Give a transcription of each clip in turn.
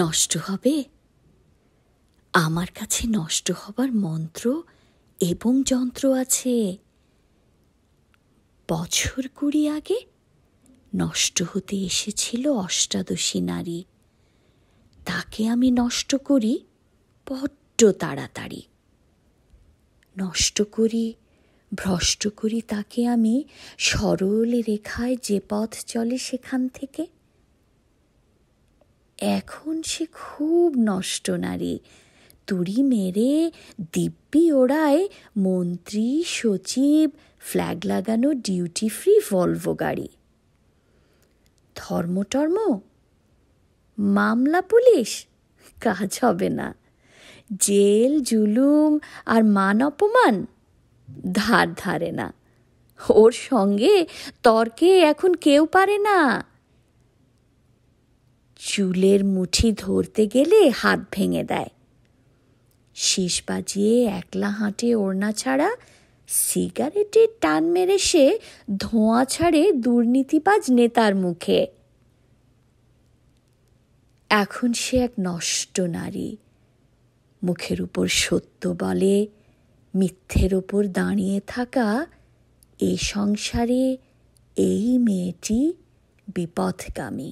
নষ্ট হবে আমার কাছে নষ্ট হবার মন্ত্র এবং যন্ত্র আছে বছর কুড়ি আগে নষ্ট হতে এসেছিল অষ্টাদশী নারী তাকে আমি নষ্ট করি বড্ড তাড়াতাড়ি নষ্ট করি ভ্রষ্ট করি তাকে আমি সরল রেখায় যে পথ চলে সেখান থেকে এখন সে খুব নষ্ট নারী তুড়ি মেরে দিব্যি ওড়ায় মন্ত্রী সচিব ফ্ল্যাগ লাগানো ডিউটি ফ্রি ভলভো গাড়ি ধর্মটর্ম মামলা পুলিশ কাজ হবে না জেল জুলুম আর মান অপমান ধার ধারে না ওর সঙ্গে তর্কে এখন কেউ পারে না চুলের মুঠি ধরতে গেলে হাত ভেঙে দেয় শেষ বাজিয়ে একলা হাঁটে ওড়না ছাড়া সিগারেটের টান মেরে সে ধোঁয়া ছাড়ে দুর্নীতিবাজ নেতার মুখে এখন সে এক নষ্ট নারী মুখের উপর সত্য বলে মিথ্যের ওপর দাঁড়িয়ে থাকা এই সংসারে এই মেয়েটি বিপথগামী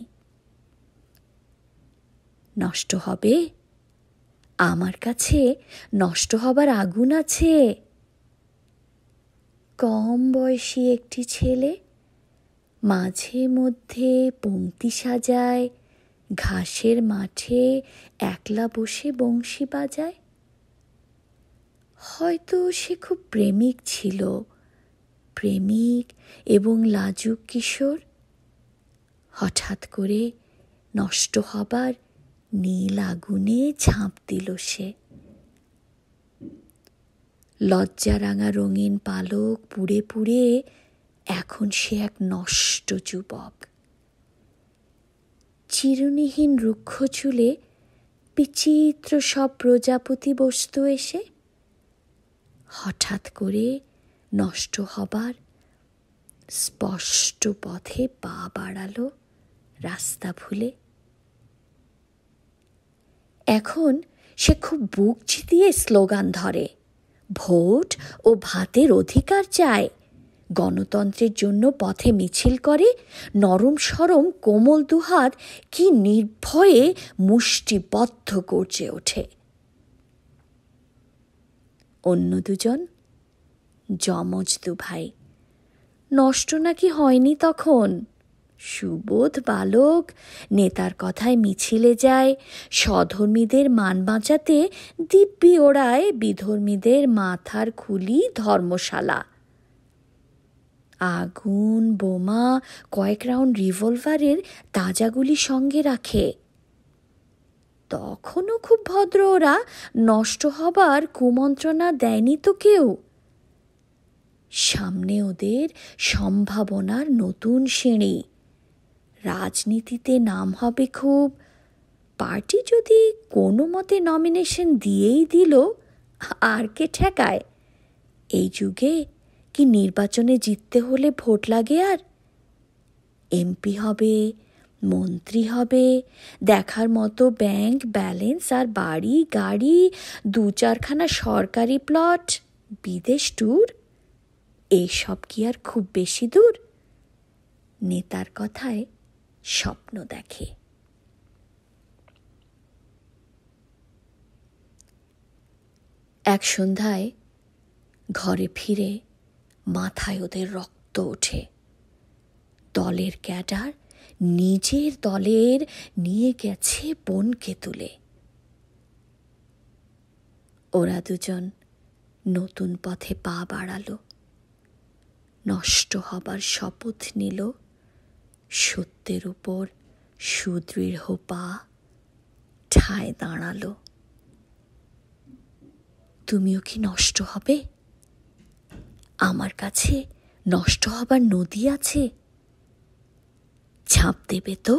নষ্ট হবে আমার কাছে নষ্ট হবার আগুন আছে কম বয়সী একটি ছেলে মাঝে মধ্যে পংক্তি সাজায় ঘাসের মাঠে একলা বসে বংশী বাজায় হয়তো সে খুব প্রেমিক ছিল প্রেমিক এবং লাজুক কিশোর হঠাৎ করে নষ্ট হবার নীল আগুনে ঝাঁপ দিল সে লজ্জা রাঙা রঙিন পালক পুড়ে পুড়ে এখন সে এক নষ্ট যুবক চিরুনিহীন রুক্ষ চুলে বিচিত্র সব প্রজাপতি বস্তু এসে হঠাৎ করে নষ্ট হবার স্পষ্ট পথে পা বাড়ালো রাস্তা ভুলে এখন সে খুব বুক জিতিয়ে স্লোগান ধরে ভোট ও ভাতের অধিকার চায় গণতন্ত্রের জন্য পথে মিছিল করে নরম সরম কোমল দুহাত কি নির্ভয়ে মুষ্টিবদ্ধ গর্জে ওঠে অন্য দুজন যমজ দু ভাই নষ্ট নাকি হয়নি তখন সুবোধ বালক নেতার কথায় মিছিলে যায় স্বধর্মীদের মান বাঁচাতে দিব্যি ওড়ায় বিধর্মীদের মাথার খুলি ধর্মশালা আগুন বোমা কয়েক রাউন্ড রিভলভারের তাজাগুলি সঙ্গে রাখে তখনও খুব ভদ্র ওরা নষ্ট হবার কুমন্ত্রণা দেয়নি তো কেউ সামনে ওদের সম্ভাবনার নতুন সিঁড়ি রাজনীতিতে নাম হবে খুব পার্টি যদি কোনো মতে নমিনেশন দিয়েই দিল আর কে ঠেকায় এই যুগে কি নির্বাচনে জিততে হলে ভোট লাগে আর এমপি হবে মন্ত্রী হবে দেখার মতো ব্যাংক ব্যালেন্স আর বাড়ি গাড়ি দু চারখানা সরকারি প্লট বিদেশ ট্যুর এইসব কি আর খুব বেশি দূর নেতার কথায় স্বপ্ন দেখে এক সন্ধ্যায় ঘরে ফিরে মাথায় ওদের রক্ত ওঠে দলের ক্যাডার নিজের দলের নিয়ে গেছে বোনকে তুলে ওরা দুজন নতুন পথে পা বাড়ালো নষ্ট হবার শপথ নিল সত্যের উপর সুদৃঢ় পা ঠায় দাঁড়ালো তুমিও কি নষ্ট হবে আমার কাছে নষ্ট হবার নদী আছে ঝাঁপ দেবে তো